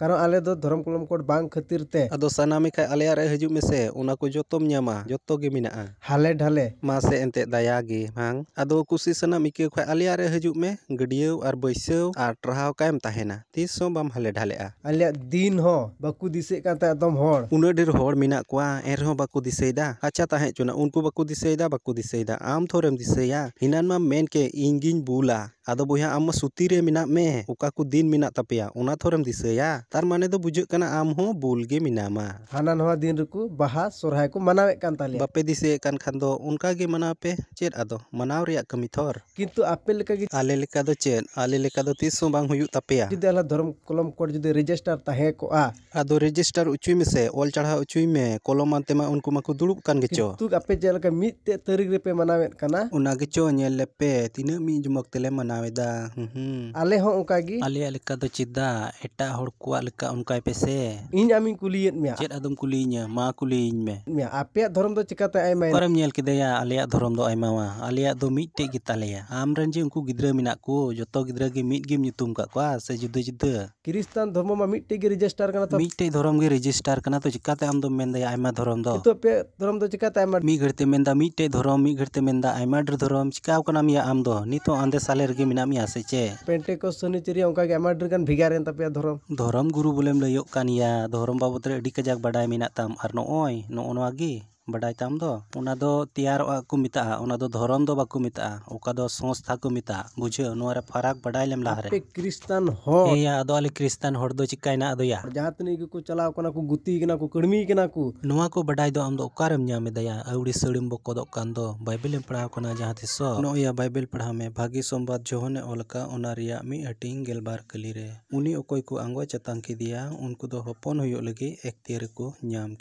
कारण आले दो धर्म कलम कोड बांग खतिर ते अदो सनामी खाय आले आरे हजु मेसे उनाको जतो जो जतो गे मिनाआ हाले ढाले मासे एंते दया गे अदो कुसी सनामी के खाय आले आरे हजु में गडियो आर बैसेव आर ट्राहाव कायम ताहेना तीस सो बाम हाले ढाले आ आले दिन हो बकु दिसे काते एकदम होड उना ढेर होड मिना कोआ एर हो बकु दिसेदा अच्छा ताहे चुना उनको बकु दिसेदा बकु दिसेदा आम थोरम दिसेया हिनान मा मेन के इंगिन बुला ᱟᱫᱚ ᱵᱚᱭᱦᱟ ᱟᱢ ᱢᱟ ᱥᱩᱛᱤ ᱨᱮ ᱢᱮᱱᱟᱜ ᱢᱮ ᱚᱠᱟ ᱠᱚ ᱫᱤᱱ ᱢᱮᱱᱟᱜ ᱛᱟᱯᱮᱭᱟ ᱚᱱᱟ ᱛᱷᱚᱨᱮᱢ ᱫᱤᱥᱟᱹᱭᱟ ᱛᱟᱨ ᱢᱟᱱᱮ ᱫᱚ ᱵᱩᱡᱷᱟᱹᱜ ᱠᱟᱱᱟ ᱟᱢ ᱦᱚᱸ ᱵᱩᱞ ᱜᱮ ᱢᱮᱱᱟᱢᱟ ᱦᱟᱱᱟ ᱱᱟᱣᱟ ᱫᱤᱱ ᱨᱮᱠᱚ ᱵᱟᱦᱟ ᱥᱚᱨᱦᱟᱭ ᱠᱚ ᱢᱟᱱᱟᱣᱮᱫ ᱠᱟᱱ ᱛᱟᱞᱮᱭᱟ ᱵᱟᱯᱮ ᱫᱤᱥᱟᱹᱭᱮᱫ ᱠᱟᱱ ᱠᱷᱟᱱ ᱫᱚ ᱚᱱᱠᱟ ᱜᱮ ᱢᱟᱱᱟᱣ ᱯᱮ ᱪᱮᱫ ᱟᱫᱚ ᱢᱟᱱᱟᱣ ᱨᱮᱭᱟᱜ ᱠᱟᱹᱢᱤ ᱛᱷᱚᱨ ᱠᱤᱱᱛᱩ ᱟᱯᱮ ᱞᱮᱠᱟ ᱜᱮ ᱟᱞᱮ ᱞᱮᱠᱟ ᱫᱚ ᱪᱮᱫ ᱟᱞᱮ ᱞᱮᱠᱟ ᱫᱚ ᱛᱤᱥ ᱦᱚᱸ ᱵᱟᱝ ᱦᱩᱭᱩᱜ ᱛᱟᱯᱮᱭᱟ ᱡᱩᱫᱤ ᱟᱞᱮ ᱫᱷᱚᱨᱚᱢ ᱠᱚᱞᱚᱢ ᱠᱚᱨᱮ ᱡᱩᱫᱤ ᱨᱮᱡᱤᱥᱴᱟᱨ ᱛᱟᱦᱮᱸ ᱠᱚᱜᱼᱟ ᱟᱫᱚ ᱨᱮᱡᱤᱥᱴᱟᱨ ᱚᱪᱚᱭ ᱢᱮᱥᱮ ᱚᱞ ᱪᱟᱲᱦᱟᱣ ᱚᱪᱚᱭ ᱢᱮ ᱠᱚᱞᱚᱢ ᱟᱱᱛᱮ ᱢᱟ ᱩᱱᱠᱩ ᱢᱟᱠᱚ ᱫᱩᱲᱩᱵ ᱠᱟᱱ ᱜᱮᱪᱚ ᱠᱤᱱᱛᱩ ᱟᱯᱮ ᱪᱮᱫ ᱞᱮᱠᱟ ᱢᱤᱫᱴᱮᱡ ᱛᱟᱹᱨᱤᱠᱷ ᱨᱮᱯᱮ ᱢᱟᱱᱟᱣᱮᱫ ᱠᱟᱱᱟ ᱚᱱᱟ ᱜᱮᱪᱚ ᱧᱮᱞ ᱞᱮᱯᱮ ᱛᱤᱱᱟᱹᱜ ᱢᱤᱫ ᱡᱚᱢᱚᱠ ᱛᱮᱞᱮ ᱢᱟᱱᱟᱣ বেদা হুম আলে হ ওকাগি আলে আলে কা তো চিদা এটা হড়কুয়াལ কা উনকাই পেসে ইন আমিং কুলিয় মিয়া জে আদম কুলিন মা কুলিন মে মিয়া আপে ধর্ম তো চিকা তা আই মই অরম নিয়ল কি দিয়া আলেয়া ধর্ম তো আইমাওয়া আলেয়া তো মিট গিতা লিয়া আম রঞ্জি উকু গিদরা মিনা কো যতো গিদরা গি মিট গিম নিতুম কা কো আ সে যদু যদু খ্রিস্টান ধর্মমা মিট গি রেজিস্টার করনা তো মিট ধর্ম গি রেজিস্টার করনা তো চিকাতে আম দো মেন দাই আইমা ধর্ম দো নি তো পে ধর্ম তো চিকা তা আম মি গড়তে মেন দা মিট ধর্ম মি গড়তে মেন দা আইমা ডর ধর্ম চিকাও করনা মিয়া আম দো নি তো আন্দে সালে ᱢᱮᱱᱟᱜ ᱢᱮᱭᱟ ᱥᱮ ᱪᱮᱫ ᱯᱮᱱᱴᱮᱠᱚᱥ ᱥᱚᱱᱤᱪᱟᱨᱤ ᱚᱱᱠᱟ ᱜᱮ ᱟᱭᱢᱟ ᱰᱷᱮᱨ ᱜᱟᱱ ᱵᱷᱮᱜᱟᱨ ᱮᱱ ᱛᱟᱯᱮᱭᱟ ᱫᱷᱚᱨᱚᱢ ᱫᱷᱚᱨᱚᱢ ᱜᱩᱨᱩ ᱵᱚᱞᱮᱢ ᱞᱟᱹᱭᱚᱜ ᱠᱟᱱ ᱜᱮᱭᱟ ᱫᱷᱚᱨᱚᱢ ᱵᱟᱵᱚᱫ ᱨᱮ ᱟᱹᱰᱤ ᱠᱟᱡᱟᱠ ᱵᱟᱰᱟᱭ ᱢᱮᱱᱟᱜ ᱛᱟᱢ ᱟᱨ ᱱᱚᱜᱼᱚᱭ ᱱᱚᱜᱼᱚ ᱱᱚᱣᱟ ᱜᱮ बाडातम तैयार को मतदा धरम दो बाको संस्था को मतदा बुझे नारे फाराक बाडा लें लहा क्रिस्तान अलग क्रिस्तान चिकाया जहां तक को चलाव को गुतना को कड़मी को आड़ी साड़ी बदोगान बैबिल पढ़ा जहां तीस नया पढ़ा में भागी संबाद जहन अलका हटी गलबार कली रही को आंगो चतान उनको हपन हो को नाम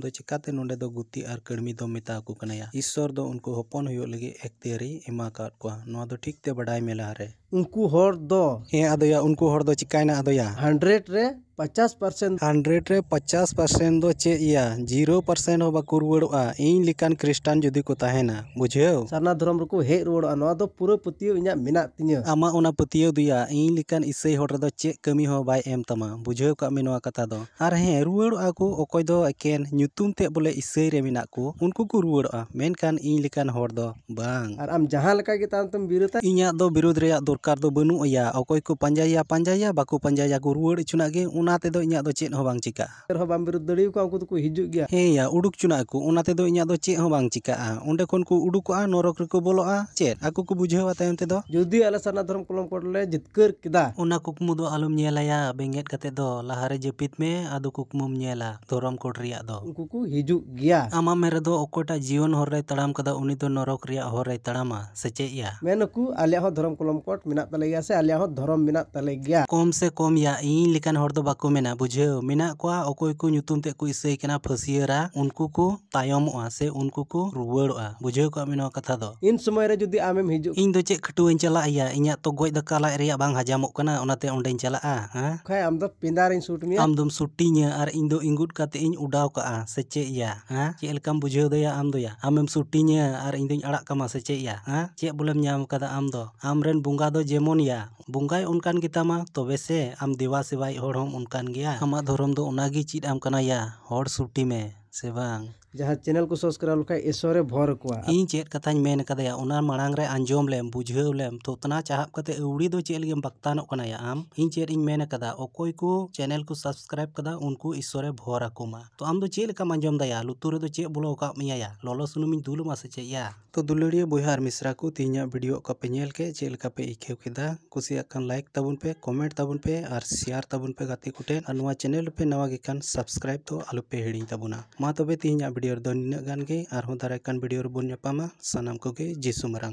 तो चिकाते नो ᱜᱩᱛᱤ ᱟᱨ ᱠᱟᱹᱲᱢᱤ ᱫᱚ ᱢᱮᱛᱟ ᱠᱚ ᱠᱟᱱᱟᱭᱟ ᱤᱥᱥᱚᱨ ᱫᱚ ᱩᱱᱠᱩ ᱦᱚᱯᱚᱱ ᱦᱩᱭᱩᱜ ᱞᱟᱹᱜᱤᱫ ᱮᱠᱛᱤᱭᱟᱨᱤ ᱮᱢᱟ ᱠᱟᱫ ᱠᱚᱣᱟ ᱱᱚᱣᱟ ᱫᱚ ᱴᱷᱤᱠ ᱛᱮ ᱵᱟᱰᱟᱭ ᱢᱮ ᱞᱟᱦᱟᱨᱮ ᱩᱱᱠᱩ ᱦᱚᱲ ᱫᱚ ᱦᱮᱸ ᱟᱫᱚᱭᱟ ᱩᱱᱠᱩ ᱦᱚᱲ ᱫᱚ ᱪᱤᱠᱟᱭᱱᱟ ᱟᱫᱚᱭᱟ ᱦᱟᱱᱰᱨᱮᱰ ᱨᱮ ᱯᱚᱪᱟᱥ ᱯᱟᱨᱥᱮᱱ ᱦᱟᱱᱰᱨᱮᱰ ᱨᱮ ᱯᱚᱪᱟᱥ ᱯᱟᱨᱥᱮᱱ ᱫᱚ ᱪᱮᱫ ᱭᱟ ᱡᱤᱨᱳ ᱯᱟᱨᱥᱮᱱ ᱦᱚᱸ ᱵᱟᱠᱚ ᱨᱩᱣᱟᱹᱲᱚᱜᱼᱟ ᱤᱧ ᱞᱮᱠᱟᱱ ᱠᱷᱨᱤᱥᱴᱟᱱ ᱡᱩᱫᱤ ᱠᱚ ᱛᱟᱦᱮᱱᱟ ᱵᱩᱡᱷᱟᱹᱣ ᱥᱟᱨᱱᱟ ᱫᱷᱚᱨᱚᱢ ᱨᱮᱠᱚ ᱦᱮᱡ ᱨᱩᱣᱟᱹᱲᱚᱜᱼᱟ ᱱᱚᱣᱟ ᱫᱚ ᱯᱩᱨᱟᱹ ᱯᱟᱹᱛᱭᱟᱹᱣ ᱤᱧᱟᱹᱜ ᱢᱮᱱᱟᱜ ᱛᱤᱧᱟᱹ ᱟᱢᱟᱜ ᱚᱱᱟ ᱯᱟᱹᱛᱭᱟᱹᱣ ᱫᱚᱭᱟ ᱤᱧ ᱞᱮᱠᱟᱱ ᱤᱥᱟᱹᱭ ᱦᱚᱲ ᱨᱮᱫᱚ ᱪᱮᱫ ᱠᱟᱹᱢᱤ ᱦᱚᱸ ᱵᱟᱭ ᱮᱢ ᱛᱟᱢᱟ ᱵᱩᱡᱷᱟᱹᱣ ᱠᱟᱜ ᱢᱮ ᱱᱚᱣᱟ ᱠᱟᱛᱷᱟ ᱫᱚ ᱟᱨ ᱦᱮᱸ ᱨᱩᱣᱟᱹᱲᱚᱜᱼᱟ ᱠᱚ ᱚᱠᱚᱭ ᱫᱚ ᱮᱠᱮᱱ ᱧᱩᱛᱩᱢ ᱛᱮ ᱵᱚᱞᱮ ᱤᱥᱟᱹᱭ ᱨᱮ ᱢᱮᱱᱟᱜ ᱠᱚ ᱩᱱᱠᱩ ᱠᱚ ᱨᱩᱣᱟᱹᱲᱚᱜᱼᱟ ᱢᱮᱱᱠᱷᱟᱱ ᱤᱧ ᱞᱮᱠᱟᱱ ᱦᱚᱲ ᱫᱚ ᱵᱟᱝ ᱟᱨ ᱟᱢ ᱡᱟᱦᱟᱸ ᱞᱮᱠᱟ ᱜᱮ ᱛᱟᱭᱚᱢ ᱛᱮᱢ ᱵᱤᱨᱳᱫᱟ ᱤᱧᱟᱹᱜ ᱫᱚ ᱵᱤᱨᱳᱫ ᱨᱮᱭᱟᱜ ᱫᱚᱨᱠᱟᱨ ᱫᱚ ᱵᱟᱹᱱᱩᱜ ᱟᱭᱟ ᱚᱠᱚᱭ ᱠᱚ ᱯᱟᱸᱡᱟᱭᱟ ᱯᱟᱸᱡᱟᱭᱟ ᱵᱟᱠᱚ ᱯᱟᱸᱡᱟᱭᱟ ᱠᱚ ᱨᱩᱣᱟᱹᱲ ᱚᱪᱚᱱᱟᱜ ᱜᱮ ᱚᱱᱟ ᱚᱱᱟ ᱛᱮᱫᱚ ᱤᱧᱟᱹᱜ ᱫᱚ ᱪᱮᱫ ᱦᱚᱸ ᱵᱟᱝ ᱪᱤᱠᱟᱹᱜᱼᱟ ᱟᱨᱦᱚᱸ ᱵᱟᱢ ᱵᱤᱨᱩᱫ ᱫᱟᱲᱮᱭᱟᱠᱚᱣᱟ ᱩᱱᱠᱩ ᱫᱚᱠᱚ ᱦᱤᱡᱩᱜ ᱜᱮᱭᱟ ᱦᱮᱸ ᱭᱟ ᱩᱰᱩᱠ ᱪᱚᱱᱟᱜ ᱟᱠᱚ ᱚᱱᱟ ᱛᱮᱫᱚ ᱤᱧᱟᱹᱜ ᱫᱚ ᱪᱮᱫ ᱦᱚᱸ ᱵᱟᱝ ᱪᱤᱠᱟᱹᱜᱼᱟ ᱚᱸᱰᱮ ᱠᱷᱚᱱ ᱠᱚ ᱩᱰᱩᱠᱚᱜᱼᱟ ᱱᱚᱨᱚᱠ ᱨᱮᱠᱚ ᱵᱚᱞᱚᱜᱼᱟ ᱪᱮᱫ ᱟᱠᱚ ᱠᱚ ᱵᱩᱡᱷᱟᱹᱣᱟ ᱛᱟᱭᱚᱢ ᱛᱮᱫᱚ ᱡᱩᱫᱤ ᱟᱞᱮ ᱥᱟᱨᱱᱟ ᱫᱷᱚᱨᱚᱢ ᱠᱚᱞᱚᱢ ᱠᱳᱰ ᱞᱮ ᱡᱤᱛᱠᱟᱹᱨ ᱠᱮᱫᱟ ᱚᱱᱟ ᱠᱩᱠᱢᱩ ᱫᱚ ᱟᱞᱚᱢ ᱧᱮᱞᱟᱭᱟ ᱵᱮᱸᱜᱮᱫ ᱠᱟᱛᱮᱫ ᱫᱚ ᱞᱟᱦᱟᱨᱮ ᱡᱟᱹᱯᱤᱫ ᱢᱮ ᱟᱫᱚ ᱠᱩᱠᱢᱩᱢ ᱧᱮᱞᱟ ᱫᱷᱚᱨᱚᱢ ᱠᱳᱰ ᱨᱮᱭᱟᱜ ᱫᱚ ᱩᱱᱠᱩ ᱠᱚ ᱦᱤᱡᱩᱜ ᱜᱮᱭᱟ ᱟᱢᱟᱜ ᱢᱮᱱ ᱨᱮᱫᱚ ᱚᱠᱚᱭᱴᱟᱜ ᱡᱤᱭᱚᱱ ᱦᱚᱨ ᱨᱮᱭ ᱛᱟᱲᱟᱢ ᱠᱟᱫᱟ ᱩᱱᱤ ᱫᱚ ᱱᱚᱨᱚᱠ ᱨᱮᱭᱟᱜ ᱦᱚᱨ ᱨᱮᱭ ᱛᱟᱲᱟᱢᱟ ᱥᱮ ᱪᱮᱫ ᱭᱟ ᱢᱮᱱᱟᱠᱚ ᱟᱞᱮᱭᱟᱜ ᱦᱚᱸ ᱫᱷᱚᱨᱚᱢ ᱠᱚᱞᱚᱢ ᱠᱳᱰ ᱢᱮᱱᱟᱜ ᱛᱟᱞᱮ ᱜᱮᱭᱟ ᱥᱮ ᱟᱞᱮᱭᱟᱜ ᱦᱚᱸ ᱫᱷᱚᱨᱚᱢ ᱢᱮᱱᱟᱜ ᱛᱟᱞᱮ ᱜᱮᱭᱟ ᱠᱚᱢ ᱥᱮ ᱠᱚᱢ ᱭᱟ ᱤᱧ ᱞᱮᱠᱟᱱ ᱦᱚᱲ ᱫᱚ ᱵᱟᱠᱚ ᱢᱮᱱᱟ ᱵᱩᱡᱷᱟᱹᱣ ᱢᱮᱱᱟᱜ ᱠᱚᱣᱟ ᱚᱠᱚᱭ ᱠᱚ ᱧᱩᱛᱩᱢ ᱛᱮ ᱠᱚ ᱤᱥᱟᱹᱭ ᱠᱟᱱᱟ ᱯᱷᱟᱹᱥᱤᱭᱟᱹᱨᱟ ᱩᱱᱠᱩ ᱠᱚ ᱛᱟᱭᱚᱢᱚᱜᱼᱟ ᱥᱮ ᱩᱱᱠᱩ ᱠᱚ ᱨᱩᱣᱟᱹᱲᱚᱜᱼᱟ ᱵᱩᱡᱷᱟᱹᱣ ᱠᱟᱜ ᱢᱮ ᱱᱚᱣᱟ ᱠᱟᱛᱷᱟ ᱫᱚ ᱤᱱ ᱥᱚᱢᱚᱭ ᱨᱮ ᱡᱩᱫᱤ ᱟᱢᱮᱢ ᱦᱤᱡᱩᱜ ᱤᱧ ᱫᱚ ᱪᱮᱫ ᱠᱷᱟᱹᱴᱩᱣᱟᱹᱧ ᱪᱟᱞᱟᱜ ᱟᱭᱟ ᱤᱧᱟᱹᱜ ᱛᱚ ᱜᱚᱡ ᱫᱟᱠᱟ ᱞᱟᱡ ᱨᱮᱭᱟᱜ ᱵᱟᱝ ᱦᱟᱡᱟᱢᱚᱜ ᱠᱟᱱᱟ ᱚᱱᱟᱛᱮ ᱚᱸᱰᱮᱧ ᱪᱟᱞᱟᱜᱼᱟ ᱦᱮᱸ ᱠᱷᱟᱡ ᱟᱢ ᱫᱚ ᱯᱮᱸᱫᱟᱨᱤᱧ ᱥᱩᱴ ᱢᱮᱭᱟ ᱟᱢ ᱫᱚᱢ ᱥᱩᱴᱤᱧᱟ ᱟᱨ ᱤᱧ ᱫᱚ ᱤᱸᱜᱩᱫ ᱠᱟᱛᱮ ᱤᱧ ᱩᱰᱟᱣ ᱠᱟᱜᱼᱟ ᱥᱮ ᱪᱮᱫ ᱭᱟ ᱦᱮᱸ ᱪᱮᱫ ᱞᱮᱠᱟᱢ ᱵᱩᱡᱷᱟᱹᱣ ᱫᱟᱭᱟ ᱟᱢ ᱫᱚᱭᱟ ᱟᱢᱮᱢ ᱥᱩᱴᱤᱧᱟ ᱟᱨ ᱤᱧ ᱫᱚᱧ ᱟᱲᱟᱜ ᱠᱟᱢᱟ ᱥᱮ ᱪᱮᱫ ᱭᱟ ᱦᱮᱸ ᱪᱮᱫ ᱵᱚᱞᱮᱢ ᱧᱟᱢ ᱠᱟᱫᱟ ᱟᱢ ᱫᱚ ᱟᱢᱨᱮᱱ ᱵᱚᱸᱜᱟ ᱫᱚ ᱡᱮᱢᱚᱱ ᱭᱟ ᱵᱚᱸᱜᱟᱭ ᱚᱱᱠᱟᱱ ᱜᱮᱛᱟᱢᱟ ᱛᱚᱵᱮ ᱥᱮ ᱟᱢ ᱫᱮᱵᱟ ᱥᱮᱵᱟᱭᱤᱡ ᱦᱚᱲ ᱦᱚᱸᱢ ᱠᱟᱱ ᱜᱮᱭᱟ ᱟᱢᱟᱜ ᱫᱷᱚᱨᱚᱢ ᱫᱚ ᱚᱱᱟᱜᱮ ᱪᱮᱫ ᱟᱢ ᱠᱟᱱᱟ ᱭᱟ ᱦᱚᱲ ᱥᱩᱨᱴᱤ ᱢᱮ ᱥᱮ ᱵᱟᱝ जहाँ चैनल को सब्सक्राइब कर ईश्वर भर को इन चेक कथा मेन मांग आंजम लेम बुझाव लेम तो तना चाहब कते उड़ी दो चेल गेम बक्तान आम इन चेक इन मेन अकोय को चैनल को सब्सक्राइब कदा उनको ईश्वर भर आकुमा तो आम दो का आंजम दया लुतुर दो चेक बोलो का मेया लोलो सुनुम दुलुमा से चेया तो दुलड़िया बहार मिसरा को तीन भिडियो का पे नेल के चेल का पे इखेव केदा कुसिया लाइक तबन पे कमेंट तबन पे और शेयर तबन पे गति को चैनल पे नवा सब्सक्राइब तो आलू पे हिड़ी तबना मा तबे तो तीन भिडियो दिन गान दारा भिडियो बनपामा सामान को जी सूमारा